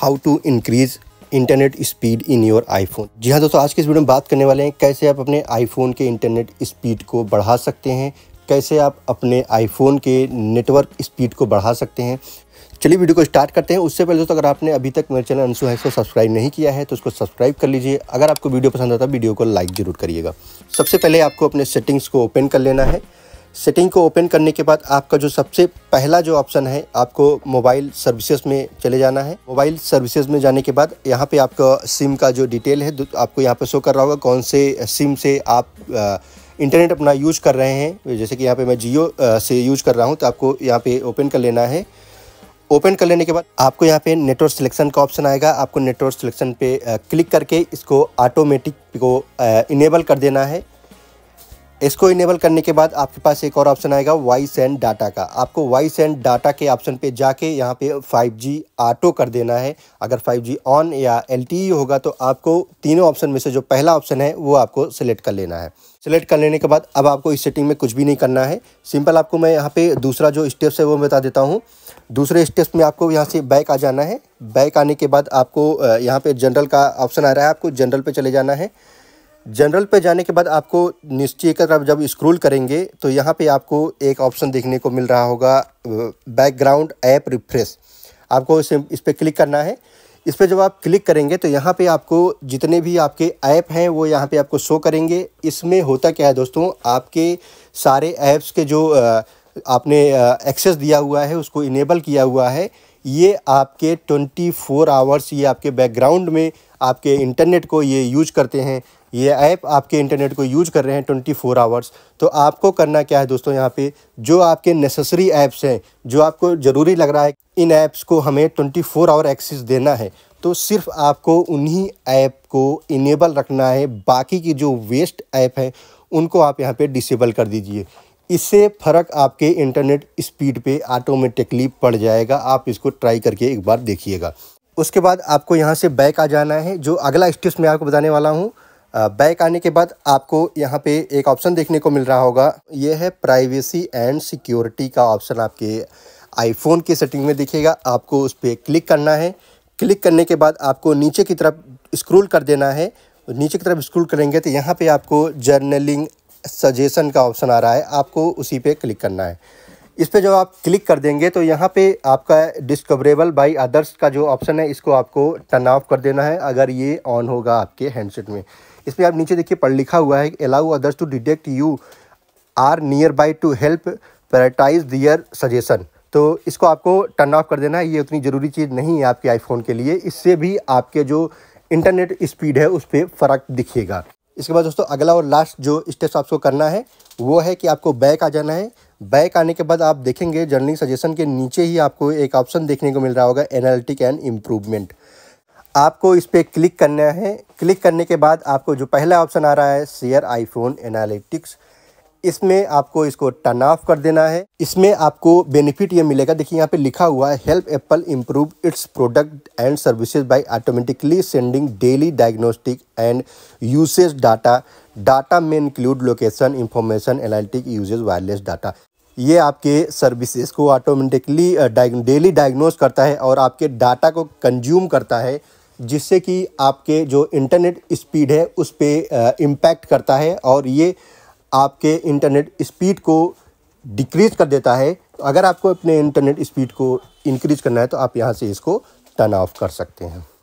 how to increase internet speed in your iPhone जी हाँ दोस्तों आज के इस वीडियो में बात करने वाले हैं कैसे आप अपने आईफोन के इंटरनेट स्पीड को बढ़ा सकते हैं कैसे आप अपने आईफोन के नेटवर्क स्पीड को बढ़ा सकते हैं चलिए वीडियो को स्टार्ट करते हैं उससे पहले दोस्तों अगर आपने अभी तक मेरे चैनल अंशु है को सब्सक्राइब नहीं किया है तो उसको सब्सक्राइब कर लीजिए अगर आपको वीडियो पसंद आता है वीडियो को लाइक ज़रूर करिएगा सबसे पहले आपको अपने सेटिंग्स को ओपन कर लेना है सेटिंग को ओपन करने के बाद आपका जो सबसे पहला जो ऑप्शन है आपको मोबाइल सर्विसेज में चले जाना है मोबाइल सर्विसेज में जाने के बाद यहाँ पे आपका सिम का जो डिटेल है आपको यहाँ पे शो कर रहा होगा कौन से सिम से आप इंटरनेट अपना यूज कर रहे हैं जैसे कि यहाँ पे मैं जियो से यूज कर रहा हूँ तो आपको यहाँ पे ओपन कर लेना है ओपन कर लेने के बाद आपको यहाँ पे नेटवर्क सिलेक्शन का ऑप्शन आएगा आपको नेटवर्क सिलेक्शन पे क्लिक करके इसको ऑटोमेटिक को इनेबल कर देना है इसको इनेबल करने के बाद आपके पास एक और ऑप्शन आएगा वाई सेंड डाटा का आपको वाई सेंड डाटा के ऑप्शन पे जाके यहाँ पे 5G ऑटो कर देना है अगर 5G ऑन या एल e होगा तो आपको तीनों ऑप्शन में से जो पहला ऑप्शन है वो आपको सिलेक्ट कर लेना है सिलेक्ट कर लेने के बाद अब आपको इस सेटिंग में कुछ भी नहीं करना है सिंपल आपको मैं यहाँ पर दूसरा जो स्टेप्स है वो बता देता हूँ दूसरे स्टेप्स में आपको यहाँ से बैक आ जाना है बैक आने के बाद आपको यहाँ पर जनरल का ऑप्शन आ रहा है आपको जनरल पर चले जाना है जनरल पे जाने के बाद आपको निश्चय की तरफ जब स्क्रॉल करेंगे तो यहाँ पे आपको एक ऑप्शन देखने को मिल रहा होगा बैकग्राउंड ऐप रिफ्रेश आपको इसे इस पर क्लिक करना है इस पर जब आप क्लिक करेंगे तो यहाँ पे आपको जितने भी आपके ऐप हैं वो यहाँ पे आपको शो करेंगे इसमें होता क्या है दोस्तों आपके सारे ऐप्स के जो आ, आपने एक्सेस दिया हुआ है उसको इनेबल किया हुआ है ये आपके 24 फोर आवर्स ये आपके बैकग्राउंड में आपके इंटरनेट को ये यूज करते हैं ये ऐप आपके इंटरनेट को यूज कर रहे हैं ट्वेंटी फोर आवर्स तो आपको करना क्या है दोस्तों यहाँ पे जो आपके नेसेसरी ऐप्स हैं जो आपको ज़रूरी लग रहा है इन ऐप्स को हमें ट्वेंटी फोर आवर एक्सेस देना है तो सिर्फ आपको उन्हीं ऐप को इनेबल रखना है बाकी की जो वेस्ट ऐप हैं उनको आप यहाँ पे डिसेबल कर दीजिए इससे फ़र्क आपके इंटरनेट स्पीड पे ऑटोमेटिकली पड़ जाएगा आप इसको ट्राई करके एक बार देखिएगा उसके बाद आपको यहाँ से बैक आ जाना है जो अगला स्टेप्स मैं आपको बताने वाला हूँ बैक आने के बाद आपको यहाँ पे एक ऑप्शन देखने को मिल रहा होगा ये है प्राइवेसी एंड सिक्योरिटी का ऑप्शन आपके आईफोन के सेटिंग में दिखेगा आपको उस पर क्लिक करना है क्लिक करने के बाद आपको नीचे की तरफ स्क्रोल कर देना है नीचे की तरफ स्क्रोल करेंगे तो यहाँ पे आपको जर्नलिंग सजेशन का ऑप्शन आ रहा है आपको उसी पे क्लिक करना है इस पर जब आप क्लिक कर देंगे तो यहाँ पे आपका डिस्कवरेबल बाय अदर्स का जो ऑप्शन है इसको आपको टर्न ऑफ कर देना है अगर ये ऑन होगा आपके हैंडसेट में इस पर आप नीचे देखिए पढ़ लिखा हुआ है allow others to detect you are nearby to help prioritize their suggestion तो इसको आपको टर्न ऑफ कर देना है ये उतनी ज़रूरी चीज़ नहीं है आपके आईफोन के लिए इससे भी आपके जो इंटरनेट स्पीड है उस पर फ़र्क दिखेगा इसके बाद दोस्तों अगला और लास्ट जो स्टेप्स आपको करना है वो है कि आपको बैक आ जाना है बैक आने के बाद आप देखेंगे जर्नलिंग सजेशन के नीचे ही आपको एक ऑप्शन देखने को मिल रहा होगा एनालिटिक एंड इम्प्रूवमेंट आपको इस पर क्लिक करना है क्लिक करने के बाद आपको जो पहला ऑप्शन आ रहा है शेयर आईफोन एनालिटिक्स इसमें आपको इसको टर्न ऑफ कर देना है इसमें आपको बेनिफिट ये मिलेगा देखिए यहाँ पे लिखा हुआ है help Apple improve its product and services by automatically sending daily diagnostic and usage data data में include location information analytic usage wireless data ये आपके सर्विसेज को ऑटोमेटिकली डेली डायग्नोज करता है और आपके डाटा को कंज्यूम करता है जिससे कि आपके जो इंटरनेट स्पीड है उस पर इम्पैक्ट करता है और ये आपके इंटरनेट स्पीड को डिक्रीज़ कर देता है तो अगर आपको अपने इंटरनेट स्पीड को इंक्रीज़ करना है तो आप यहाँ से इसको टर्न ऑफ कर सकते हैं